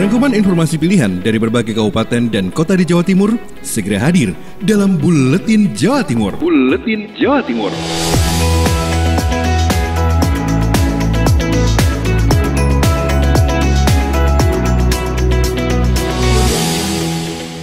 Rangkuman informasi pilihan dari berbagai kabupaten dan kota di Jawa Timur segera hadir dalam Buletin Jawa Timur. Buletin Jawa Timur.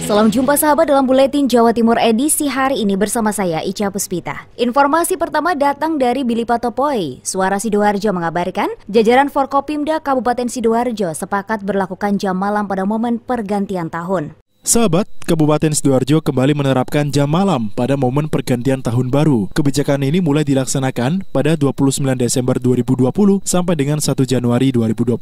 Salam jumpa sahabat dalam Buletin Jawa Timur edisi hari ini bersama saya Ica Puspita. Informasi pertama datang dari Bili Patopoi. Suara Sidoarjo mengabarkan, jajaran Forkopimda Kabupaten Sidoarjo sepakat berlakukan jam malam pada momen pergantian tahun. Sahabat, Kabupaten Sidoarjo kembali menerapkan jam malam pada momen pergantian tahun baru. Kebijakan ini mulai dilaksanakan pada 29 Desember 2020 sampai dengan 1 Januari 2021.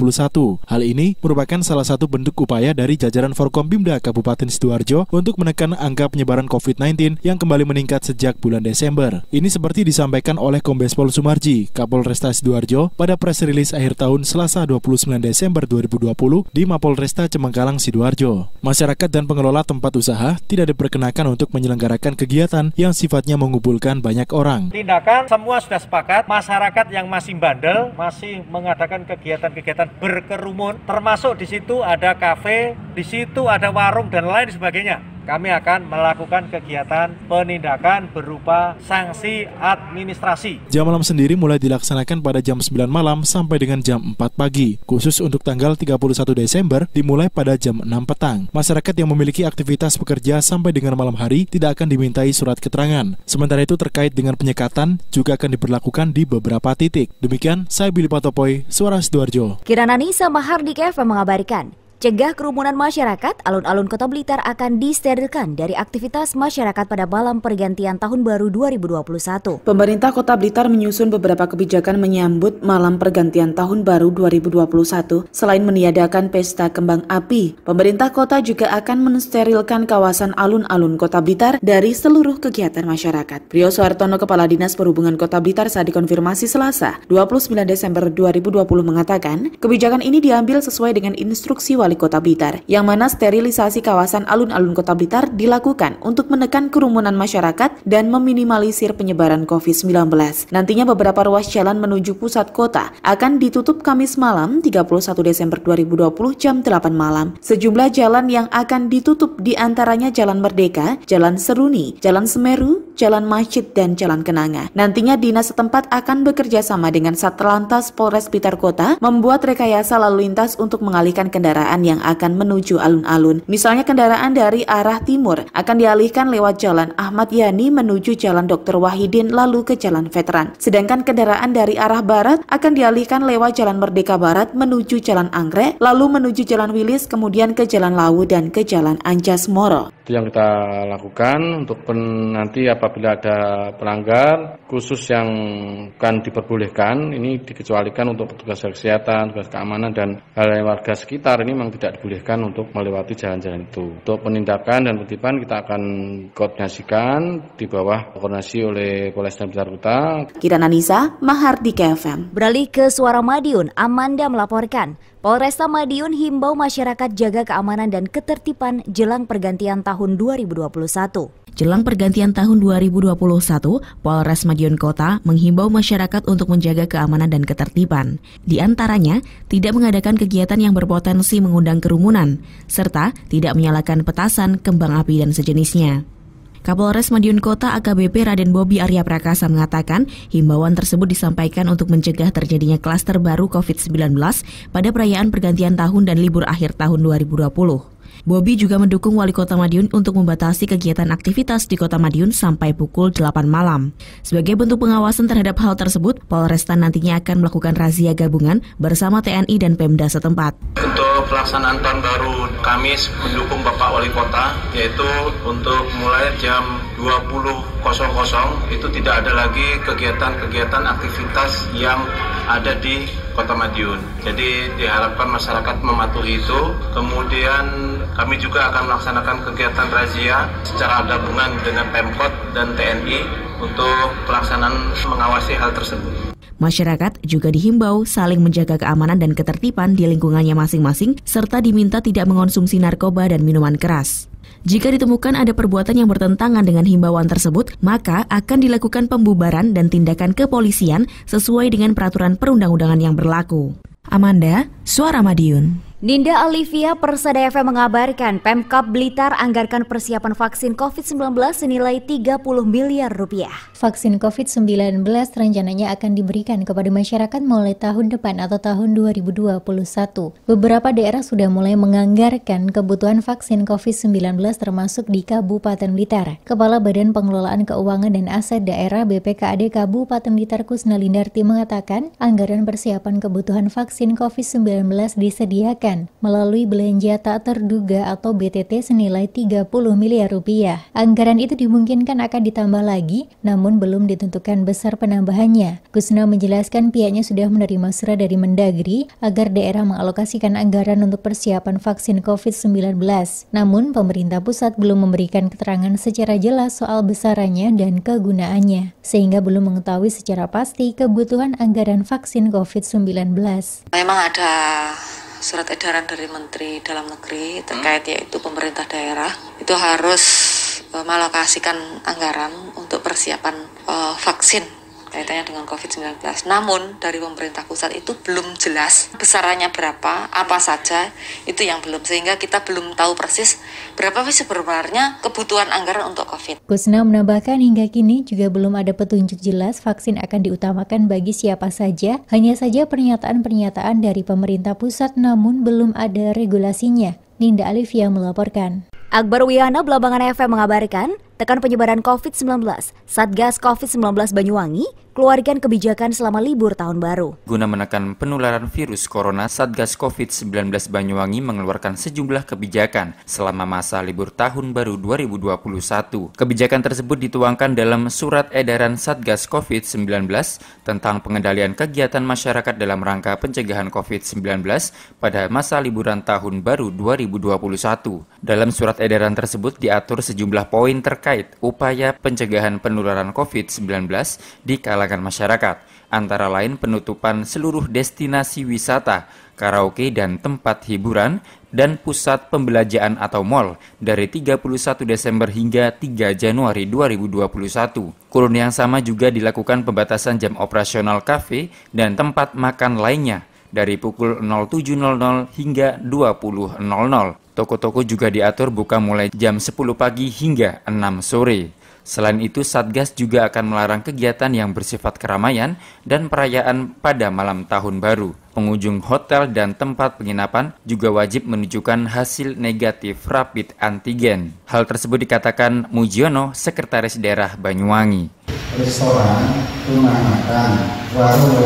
Hal ini merupakan salah satu bentuk upaya dari jajaran Forkompimda Kabupaten Sidoarjo untuk menekan angka penyebaran COVID-19 yang kembali meningkat sejak bulan Desember. Ini seperti disampaikan oleh Kombes Pol Sumarji, Kapolresta Sidoarjo pada press release akhir tahun Selasa 29 Desember 2020 di Mapolresta Cemengkalang Sidoarjo. Masyarakat dan pengelola tempat usaha tidak diperkenakan untuk menyelenggarakan kegiatan yang sifatnya mengumpulkan banyak orang. Tindakan semua sudah sepakat, masyarakat yang masih bandel, masih mengadakan kegiatan-kegiatan berkerumun, termasuk di situ ada kafe, di situ ada warung dan lain sebagainya kami akan melakukan kegiatan penindakan berupa sanksi administrasi. Jam malam sendiri mulai dilaksanakan pada jam 9 malam sampai dengan jam 4 pagi. Khusus untuk tanggal 31 Desember dimulai pada jam 6 petang. Masyarakat yang memiliki aktivitas bekerja sampai dengan malam hari tidak akan dimintai surat keterangan. Sementara itu terkait dengan penyekatan juga akan diberlakukan di beberapa titik. Demikian, saya Billy Patopoy, Suara Sidoarjo. Kirana Nisa Hardika FM mengabarkan. Cegah kerumunan masyarakat, alun-alun Kota Blitar akan disterilkan dari aktivitas masyarakat pada malam pergantian tahun baru 2021. Pemerintah Kota Blitar menyusun beberapa kebijakan menyambut malam pergantian tahun baru 2021. Selain meniadakan pesta kembang api, pemerintah kota juga akan mensterilkan kawasan alun-alun Kota Blitar dari seluruh kegiatan masyarakat. Prio Soehartono, Kepala Dinas Perhubungan Kota Blitar saat dikonfirmasi Selasa, 29 Desember 2020 mengatakan, kebijakan ini diambil sesuai dengan instruksi Wali di Kota Blitar, yang mana sterilisasi kawasan alun-alun Kota Blitar dilakukan untuk menekan kerumunan masyarakat dan meminimalisir penyebaran COVID-19. Nantinya beberapa ruas jalan menuju pusat kota akan ditutup Kamis malam 31 Desember 2020 jam 8 malam. Sejumlah jalan yang akan ditutup diantaranya Jalan Merdeka, Jalan Seruni, Jalan Semeru, Jalan Masjid, dan Jalan Kenanga. Nantinya dinas setempat akan bekerja sama dengan Satlantas Polres Blitar Kota membuat rekayasa lalu lintas untuk mengalihkan kendaraan yang akan menuju alun-alun. Misalnya kendaraan dari arah timur akan dialihkan lewat Jalan Ahmad Yani menuju Jalan Dr. Wahidin lalu ke Jalan Veteran. Sedangkan kendaraan dari arah barat akan dialihkan lewat Jalan Merdeka Barat menuju Jalan Anggrek, lalu menuju Jalan Wilis, kemudian ke Jalan Lawu dan ke Jalan Anjas Moro. Itu yang kita lakukan untuk nanti apa apabila ada pelanggar khusus yang akan diperbolehkan ini dikecualikan untuk petugas kesehatan, petugas keamanan dan hal warga sekitar ini memang tidak dibolehkan untuk melewati jalan-jalan itu. Untuk penindakan dan penertiban kita akan koordinasikan di bawah koordinasi oleh dan Besar Kota. Kita Nanisa, Mahardika FM. Beralih ke suara Madiun, Amanda melaporkan Polresta Madiun himbau masyarakat jaga keamanan dan ketertiban jelang pergantian tahun 2021. Jelang pergantian tahun 2021, Polres Madiun Kota menghimbau masyarakat untuk menjaga keamanan dan ketertiban. Di antaranya, tidak mengadakan kegiatan yang berpotensi mengundang kerumunan, serta tidak menyalakan petasan, kembang api, dan sejenisnya. Kapolres Madiun Kota AKBP Raden Bobi Arya Prakasa mengatakan, himbauan tersebut disampaikan untuk mencegah terjadinya klaster baru COVID-19 pada perayaan pergantian tahun dan libur akhir tahun 2020. Bobi juga mendukung Wali Kota Madiun untuk membatasi kegiatan aktivitas di Kota Madiun sampai pukul 8 malam. Sebagai bentuk pengawasan terhadap hal tersebut, Polresta nantinya akan melakukan razia gabungan bersama TNI dan Pemda setempat. Untuk pelaksanaan tahun baru, Kamis mendukung Bapak Wali Kota, yaitu untuk mulai jam 20.00 itu tidak ada lagi kegiatan-kegiatan aktivitas yang ada di Kota Madiun. Jadi diharapkan masyarakat mematuhi itu. Kemudian kami juga akan melaksanakan kegiatan razia secara gabungan dengan Pemkot dan TNI untuk pelaksanaan mengawasi hal tersebut. Masyarakat juga dihimbau saling menjaga keamanan dan ketertiban di lingkungannya masing-masing, serta diminta tidak mengonsumsi narkoba dan minuman keras. Jika ditemukan ada perbuatan yang bertentangan dengan himbauan tersebut, maka akan dilakukan pembubaran dan tindakan kepolisian sesuai dengan peraturan perundang-undangan yang berlaku. Amanda, Suara Madiun. Ninda Alivia Persada FM mengabarkan Pemkap Blitar anggarkan persiapan vaksin COVID-19 senilai 30 miliar rupiah. Vaksin COVID-19 rencananya akan diberikan kepada masyarakat mulai tahun depan atau tahun 2021. Beberapa daerah sudah mulai menganggarkan kebutuhan vaksin COVID-19 termasuk di Kabupaten Blitar. Kepala Badan Pengelolaan Keuangan dan Aset Daerah BPKAD Kabupaten Blitar Kusnalindarti mengatakan anggaran persiapan kebutuhan vaksin COVID-19 disediakan dilakukan melalui belanja tak terduga atau BTT senilai 30 miliar rupiah. Anggaran itu dimungkinkan akan ditambah lagi, namun belum ditentukan besar penambahannya. Kusna menjelaskan pihaknya sudah menerima surat dari Mendagri agar daerah mengalokasikan anggaran untuk persiapan vaksin COVID-19. Namun, pemerintah pusat belum memberikan keterangan secara jelas soal besarannya dan kegunaannya, sehingga belum mengetahui secara pasti kebutuhan anggaran vaksin COVID-19. Memang ada surat edaran dari Menteri Dalam Negeri hmm? terkait hmm. yaitu pemerintah daerah itu harus eh, melokasikan anggaran untuk persiapan uh, vaksin kaitannya dengan COVID-19. Namun dari pemerintah pusat itu belum jelas besarannya berapa, apa saja, itu yang belum sehingga kita belum tahu persis berapa sih sebenarnya kebutuhan anggaran untuk COVID. Kusna menambahkan hingga kini juga belum ada petunjuk jelas vaksin akan diutamakan bagi siapa saja, hanya saja pernyataan-pernyataan dari pemerintah pusat namun belum ada regulasinya. Ninda Alivia melaporkan. Akbar Wihana Belabangan FM mengabarkan, tekan penyebaran COVID-19, Satgas COVID-19 Banyuwangi keluarkan kebijakan selama libur tahun baru. Guna menekan penularan virus corona, Satgas COVID-19 Banyuwangi mengeluarkan sejumlah kebijakan selama masa libur tahun baru 2021. Kebijakan tersebut dituangkan dalam surat edaran Satgas COVID-19 tentang pengendalian kegiatan masyarakat dalam rangka pencegahan COVID-19 pada masa liburan tahun baru 2021. Dalam surat edaran tersebut diatur sejumlah poin terkait terkait upaya pencegahan penularan COVID-19 di kalangan masyarakat, antara lain penutupan seluruh destinasi wisata, karaoke dan tempat hiburan, dan pusat pembelajaran atau mal dari 31 Desember hingga 3 Januari 2021. Kurun yang sama juga dilakukan pembatasan jam operasional kafe dan tempat makan lainnya dari pukul 07.00 hingga 20.00 Toko-toko juga diatur buka mulai jam 10 pagi hingga 6 sore. Selain itu, Satgas juga akan melarang kegiatan yang bersifat keramaian dan perayaan pada malam tahun baru. Pengunjung hotel dan tempat penginapan juga wajib menunjukkan hasil negatif rapid antigen. Hal tersebut dikatakan Mujiono, Sekretaris Daerah Banyuwangi. Restoran, rumah makan, warung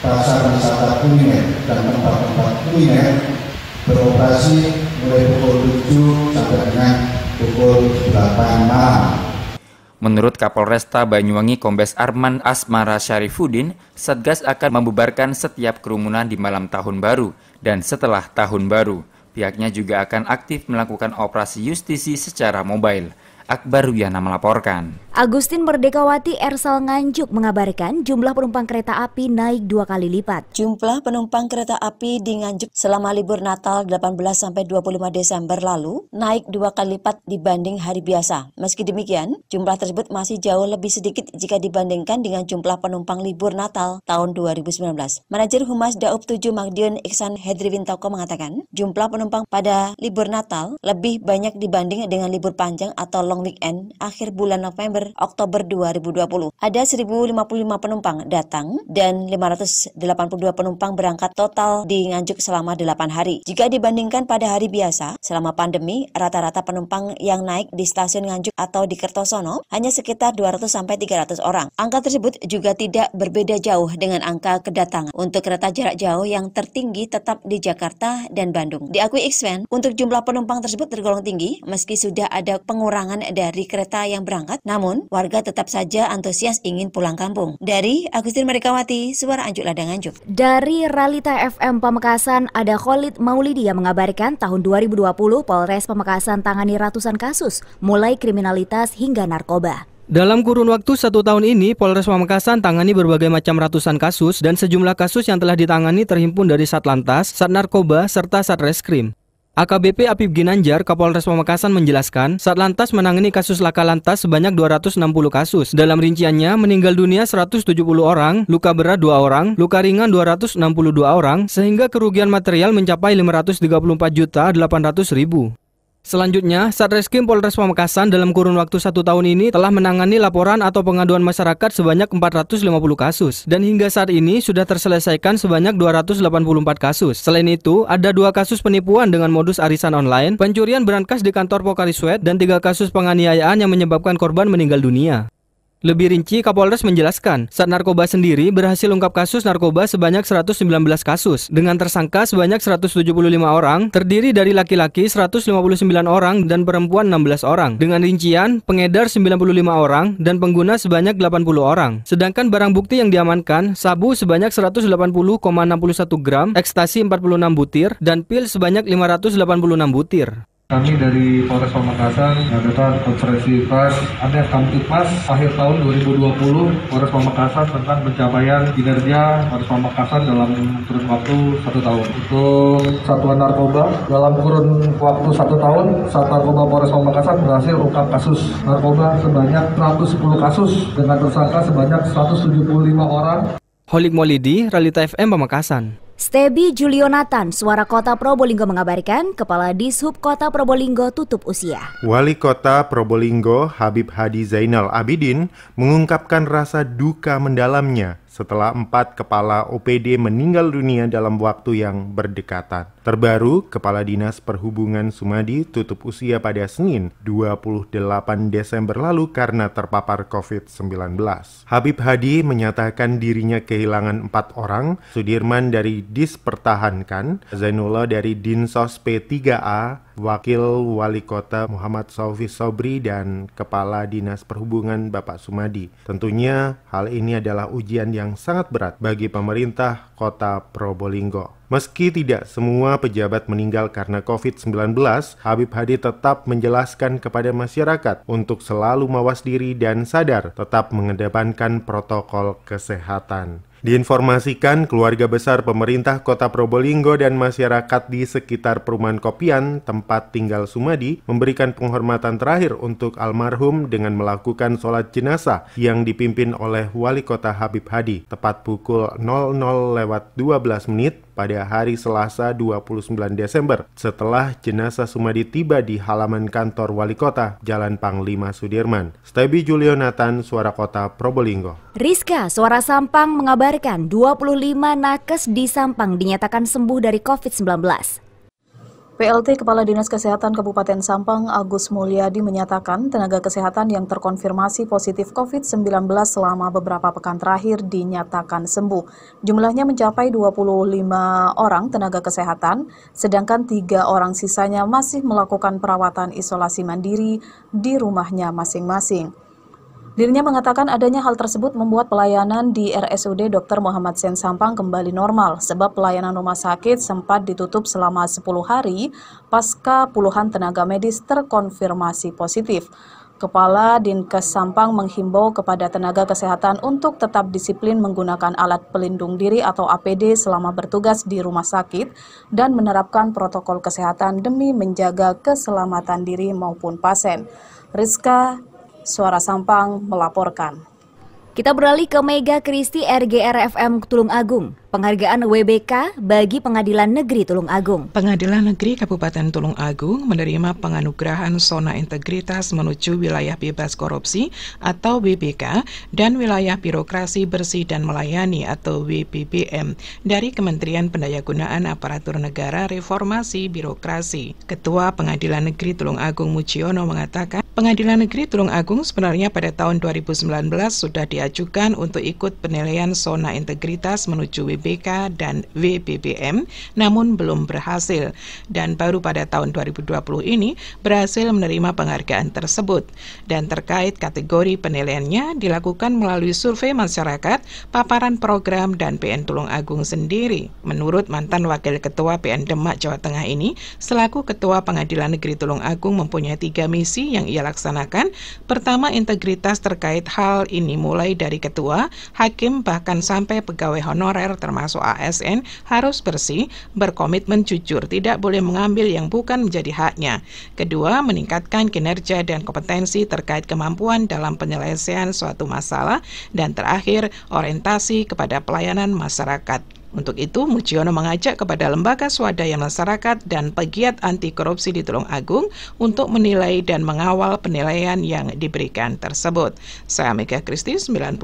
pasar wisata kuliner, dan tempat-tempat kuliner beroperasi mulai pukul 7 sampai dengan pukul 8 malam. Menurut Kapolresta Banyuwangi Kombes Arman Asmara Syarifuddin, Satgas akan membubarkan setiap kerumunan di malam tahun baru dan setelah tahun baru. Pihaknya juga akan aktif melakukan operasi justisi secara mobile. Akbar Wiana melaporkan. Agustin Merdekawati Ersal Nganjuk mengabarkan jumlah penumpang kereta api naik dua kali lipat. Jumlah penumpang kereta api di Nganjuk selama libur Natal 18-25 Desember lalu naik dua kali lipat dibanding hari biasa. Meski demikian, jumlah tersebut masih jauh lebih sedikit jika dibandingkan dengan jumlah penumpang libur Natal tahun 2019. Manajer Humas Daup 7 Magdion Iksan Hedri Wintoko mengatakan, jumlah penumpang pada libur Natal lebih banyak dibanding dengan libur panjang atau long weekend akhir bulan November Oktober 2020. Ada 1.055 penumpang datang dan 582 penumpang berangkat total di Nganjuk selama 8 hari. Jika dibandingkan pada hari biasa, selama pandemi, rata-rata penumpang yang naik di stasiun Nganjuk atau di Kertosono hanya sekitar 200-300 orang. Angka tersebut juga tidak berbeda jauh dengan angka kedatangan. Untuk kereta jarak jauh yang tertinggi tetap di Jakarta dan Bandung. Diakui Xven, untuk jumlah penumpang tersebut tergolong tinggi meski sudah ada pengurangan dari kereta yang berangkat, namun namun, warga tetap saja antusias ingin pulang kampung. Dari Agustin Merikawati, Suara Anjuk Ladang Anjuk. Dari Ralita FM Pamekasan, ada Khalid Maulidi yang mengabarkan tahun 2020 Polres Pamekasan tangani ratusan kasus, mulai kriminalitas hingga narkoba. Dalam kurun waktu satu tahun ini, Polres Pamekasan tangani berbagai macam ratusan kasus dan sejumlah kasus yang telah ditangani terhimpun dari Satlantas, Sat Narkoba, serta Satreskrim. AKBP Apib Ginanjar, Kapolres Pamekasan menjelaskan, saat lantas menangani kasus laka lantas sebanyak 260 kasus. Dalam rinciannya, meninggal dunia 170 orang, luka berat 2 orang, luka ringan 262 orang, sehingga kerugian material mencapai 534 juta 800 ribu. Selanjutnya, Satreskrim Polres Pamekasan dalam kurun waktu satu tahun ini telah menangani laporan atau pengaduan masyarakat sebanyak 450 kasus dan hingga saat ini sudah terselesaikan sebanyak 284 kasus. Selain itu, ada dua kasus penipuan dengan modus arisan online, pencurian berangkas di kantor Pokari Swed, dan tiga kasus penganiayaan yang menyebabkan korban meninggal dunia. Lebih rinci, Kapolres menjelaskan, saat narkoba sendiri berhasil ungkap kasus narkoba sebanyak 119 kasus, dengan tersangka sebanyak 175 orang, terdiri dari laki-laki 159 orang dan perempuan 16 orang, dengan rincian pengedar 95 orang dan pengguna sebanyak 80 orang. Sedangkan barang bukti yang diamankan, sabu sebanyak 180,61 gram, ekstasi 46 butir, dan pil sebanyak 586 butir. Kami dari Polres Pamekasan mengadakan konferensi pers ada pers akhir tahun 2020 Polres Pamekasan tentang pencapaian kinerja Polres Pamekasan dalam kurun waktu satu tahun. Untuk Satuan Narkoba dalam kurun waktu satu tahun Satuan Narkoba Polres Pamekasan berhasil ungkap kasus narkoba sebanyak 110 kasus dengan tersangka sebanyak 175 orang. Holik Molidi, Ralita FM Pamekasan. Stebi Julionatan, Suara Kota Probolinggo mengabarkan, Kepala Dishub Kota Probolinggo tutup usia. Wali Kota Probolinggo Habib Hadi Zainal Abidin mengungkapkan rasa duka mendalamnya setelah empat kepala OPD meninggal dunia dalam waktu yang berdekatan. Terbaru, Kepala Dinas Perhubungan Sumadi tutup usia pada Senin 28 Desember lalu karena terpapar COVID-19. Habib Hadi menyatakan dirinya kehilangan empat orang, Sudirman dari Dispertahankan, Zainullah dari Dinsos P3A, Wakil Wali Kota Muhammad Saufi Sobri dan Kepala Dinas Perhubungan Bapak Sumadi. Tentunya hal ini adalah ujian yang sangat berat bagi pemerintah Kota Probolinggo. Meski tidak semua pejabat meninggal karena COVID-19, Habib Hadi tetap menjelaskan kepada masyarakat untuk selalu mawas diri dan sadar tetap mengedepankan protokol kesehatan. Diinformasikan, keluarga besar pemerintah kota Probolinggo dan masyarakat di sekitar perumahan Kopian, tempat tinggal Sumadi, memberikan penghormatan terakhir untuk almarhum dengan melakukan sholat jenazah yang dipimpin oleh wali kota Habib Hadi, tepat pukul 00 lewat 12 menit pada hari Selasa 29 Desember setelah jenazah Sumadi tiba di halaman kantor wali kota Jalan Panglima Sudirman. Stebi Julionatan, Suara Kota Probolinggo. Rizka, Suara Sampang mengabarkan dikabarkan 25 nakes di Sampang dinyatakan sembuh dari COVID-19. PLT Kepala Dinas Kesehatan Kabupaten Sampang Agus Mulyadi menyatakan tenaga kesehatan yang terkonfirmasi positif COVID-19 selama beberapa pekan terakhir dinyatakan sembuh. Jumlahnya mencapai 25 orang tenaga kesehatan, sedangkan tiga orang sisanya masih melakukan perawatan isolasi mandiri di rumahnya masing-masing. Dirinya mengatakan adanya hal tersebut membuat pelayanan di RSUD Dr. Muhammad Sen Sampang kembali normal sebab pelayanan rumah sakit sempat ditutup selama 10 hari pasca puluhan tenaga medis terkonfirmasi positif. Kepala Dinkes Sampang menghimbau kepada tenaga kesehatan untuk tetap disiplin menggunakan alat pelindung diri atau APD selama bertugas di rumah sakit dan menerapkan protokol kesehatan demi menjaga keselamatan diri maupun pasien. Rizka Suara Sampang melaporkan. Kita beralih ke Mega Kristi RGRFM Tulung Agung, penghargaan WBK bagi Pengadilan Negeri Tulung Agung. Pengadilan Negeri Kabupaten Tulung Agung menerima penganugerahan zona integritas menuju wilayah bebas korupsi atau WBK dan wilayah birokrasi bersih dan melayani atau WBBM dari Kementerian Pendayagunaan Aparatur Negara Reformasi Birokrasi. Ketua Pengadilan Negeri Tulung Agung Mujiono mengatakan Pengadilan Negeri Tulung Agung sebenarnya pada tahun 2019 sudah diajukan untuk ikut penilaian zona integritas menuju WBK dan WBBM, namun belum berhasil. Dan baru pada tahun 2020 ini berhasil menerima penghargaan tersebut. Dan terkait kategori penilaiannya dilakukan melalui survei masyarakat, paparan program, dan PN Tulung Agung sendiri. Menurut mantan Wakil Ketua PN Demak Jawa Tengah ini, selaku Ketua Pengadilan Negeri Tulung Agung mempunyai tiga misi yang ia ia laksanakan. Pertama, integritas terkait hal ini mulai dari ketua, hakim, bahkan sampai pegawai honorer termasuk ASN harus bersih, berkomitmen jujur, tidak boleh mengambil yang bukan menjadi haknya. Kedua, meningkatkan kinerja dan kompetensi terkait kemampuan dalam penyelesaian suatu masalah. Dan terakhir, orientasi kepada pelayanan masyarakat. Untuk itu, Mujiono mengajak kepada lembaga swadaya masyarakat dan pegiat anti korupsi di Tulung Agung untuk menilai dan mengawal penilaian yang diberikan tersebut. Saya Mega Kristi, 90,1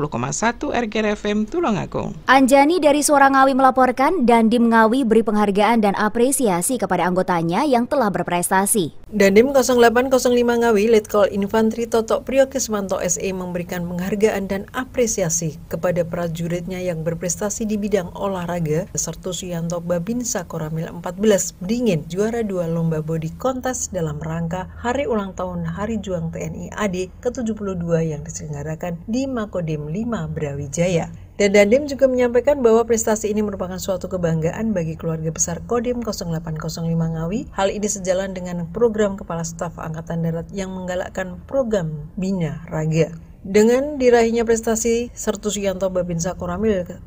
RGRFM Tulung Agung. Anjani dari Suara Ngawi melaporkan, Dandim Ngawi beri penghargaan dan apresiasi kepada anggotanya yang telah berprestasi. Dandim 0805 Ngawi Letkol Infantri Toto Priokismanto SE memberikan penghargaan dan apresiasi kepada prajuritnya yang berprestasi di bidang olahraga serta Suyanto Babinsa Koramil 14 Dingin juara dua lomba body kontes dalam rangka hari ulang tahun Hari Juang TNI AD ke-72 yang diselenggarakan di Makodim 5 Brawijaya. Dan Dandim juga menyampaikan bahwa prestasi ini merupakan suatu kebanggaan bagi keluarga besar Kodim 0805 Ngawi. Hal ini sejalan dengan program Kepala Staf Angkatan Darat yang menggalakkan program Bina Raga. Dengan diraihnya prestasi, Sertu Sugianto Babinsa Koramil 14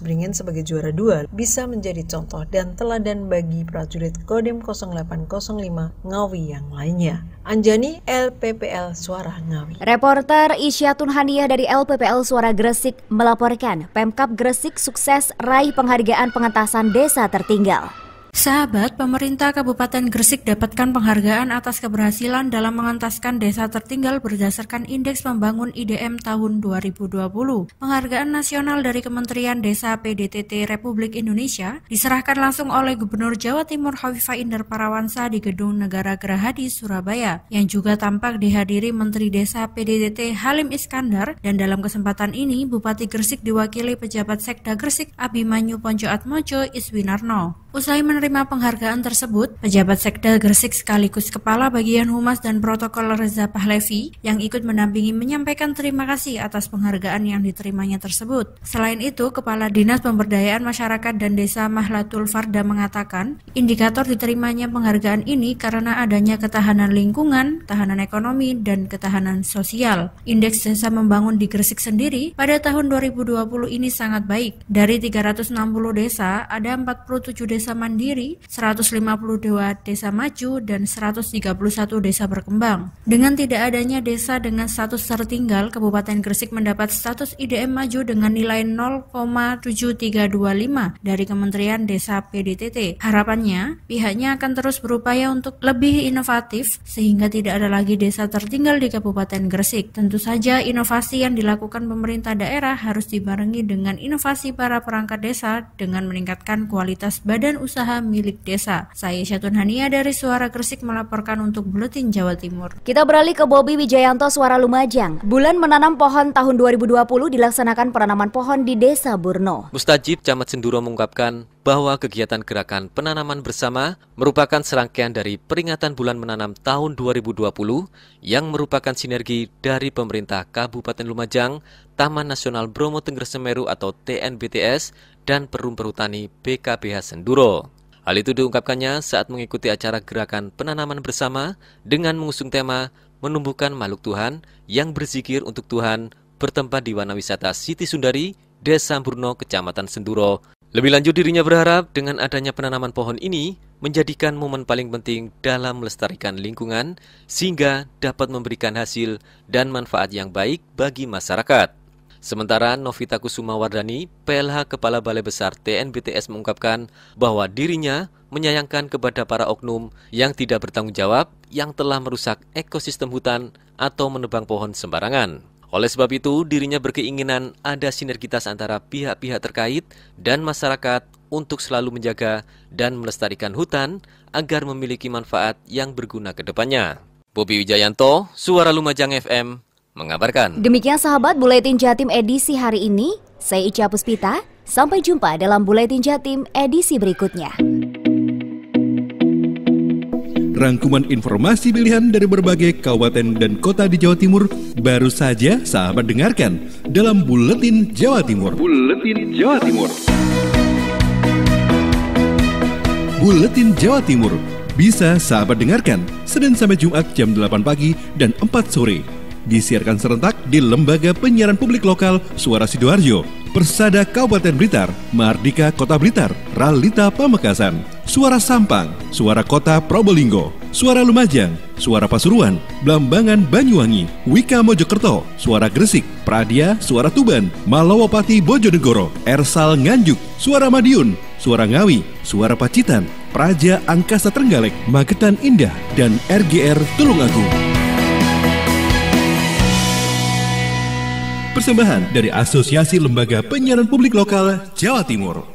Beringin sebagai juara dua bisa menjadi contoh dan teladan bagi prajurit Kodim 0805 Ngawi yang lainnya. Anjani, LPPL Suara Ngawi. Reporter Isyatun Haniah dari LPPL Suara Gresik melaporkan Pemkap Gresik sukses raih penghargaan pengentasan desa tertinggal. Sahabat, pemerintah Kabupaten Gresik dapatkan penghargaan atas keberhasilan dalam mengentaskan desa tertinggal berdasarkan Indeks pembangun IDM tahun 2020. Penghargaan nasional dari Kementerian Desa PDTT Republik Indonesia diserahkan langsung oleh Gubernur Jawa Timur Hovifa Indar Parawansa di Gedung Negara Gerahadi, Surabaya, yang juga tampak dihadiri Menteri Desa PDTT Halim Iskandar dan dalam kesempatan ini Bupati Gresik diwakili pejabat Sekda Gresik Abimanyu Poncoatmojo Iswinarno. Usai menerima penghargaan tersebut, pejabat Sekda Gresik sekaligus Kepala Bagian Humas dan Protokol Reza Pahlevi yang ikut menampingi menyampaikan terima kasih atas penghargaan yang diterimanya tersebut. Selain itu, Kepala Dinas Pemberdayaan Masyarakat dan Desa Mahlatul Farda mengatakan, indikator diterimanya penghargaan ini karena adanya ketahanan lingkungan, ketahanan ekonomi, dan ketahanan sosial. Indeks desa membangun di Gresik sendiri pada tahun 2020 ini sangat baik. Dari 360 desa, ada 47 desa desa mandiri, 152 desa maju, dan 131 desa berkembang. Dengan tidak adanya desa dengan status tertinggal, Kabupaten Gresik mendapat status IDM maju dengan nilai 0,7325 dari Kementerian Desa PDTT. Harapannya, pihaknya akan terus berupaya untuk lebih inovatif sehingga tidak ada lagi desa tertinggal di Kabupaten Gresik. Tentu saja inovasi yang dilakukan pemerintah daerah harus dibarengi dengan inovasi para perangkat desa dengan meningkatkan kualitas badan dan usaha milik desa. Saya Syatun Hania dari Suara Gresik melaporkan untuk Buletin Jawa Timur. Kita beralih ke Bobi Wijayanto Suara Lumajang. Bulan menanam pohon tahun 2020 dilaksanakan penanaman pohon di Desa Burno. Mustajib Camat Senduro mengungkapkan bahwa kegiatan gerakan penanaman bersama merupakan serangkaian dari peringatan bulan menanam tahun 2020 yang merupakan sinergi dari pemerintah Kabupaten Lumajang, Taman Nasional Bromo Tengger Semeru atau TNBTS, dan Perum Perhutani BKBH Senduro. Hal itu diungkapkannya saat mengikuti acara gerakan penanaman bersama dengan mengusung tema menumbuhkan makhluk Tuhan yang berzikir untuk Tuhan bertempat di Wana Wisata Siti Sundari, Desa Burno, Kecamatan Senduro. Lebih lanjut dirinya berharap dengan adanya penanaman pohon ini menjadikan momen paling penting dalam melestarikan lingkungan sehingga dapat memberikan hasil dan manfaat yang baik bagi masyarakat. Sementara Novita Kusuma Wardani, PLH Kepala Balai Besar TNBTS mengungkapkan bahwa dirinya menyayangkan kepada para oknum yang tidak bertanggung jawab yang telah merusak ekosistem hutan atau menebang pohon sembarangan. Oleh sebab itu, dirinya berkeinginan ada sinergitas antara pihak-pihak terkait dan masyarakat untuk selalu menjaga dan melestarikan hutan agar memiliki manfaat yang berguna ke depannya. Bobi Wijayanto, Suara Lumajang FM, mengabarkan. Demikian sahabat Buletin Jatim edisi hari ini. Saya Ica Puspita, sampai jumpa dalam Buletin Jatim edisi berikutnya. Rangkuman informasi pilihan dari berbagai kabupaten dan kota di Jawa Timur baru saja sahabat dengarkan dalam Buletin Jawa Timur. Buletin Jawa Timur. Buletin Jawa Timur bisa sahabat dengarkan Senin sampai Jumat jam 8 pagi dan 4 sore disiarkan serentak di Lembaga Penyiaran Publik Lokal Suara Sidoarjo, Persada Kabupaten Blitar, Mardika Kota Blitar, Ralita Pamekasan, Suara Sampang, Suara Kota Probolinggo, Suara Lumajang, Suara Pasuruan, Blambangan Banyuwangi, Wika Mojokerto, Suara Gresik, Pradia, Suara Tuban, Malawapati Bojonegoro, Ersal Nganjuk, Suara Madiun, Suara Ngawi, Suara Pacitan, Praja Angkasa Trenggalek, Magetan Indah, dan RGR Tulungagung. Persembahan dari Asosiasi Lembaga Penyiaran Publik Lokal Jawa Timur.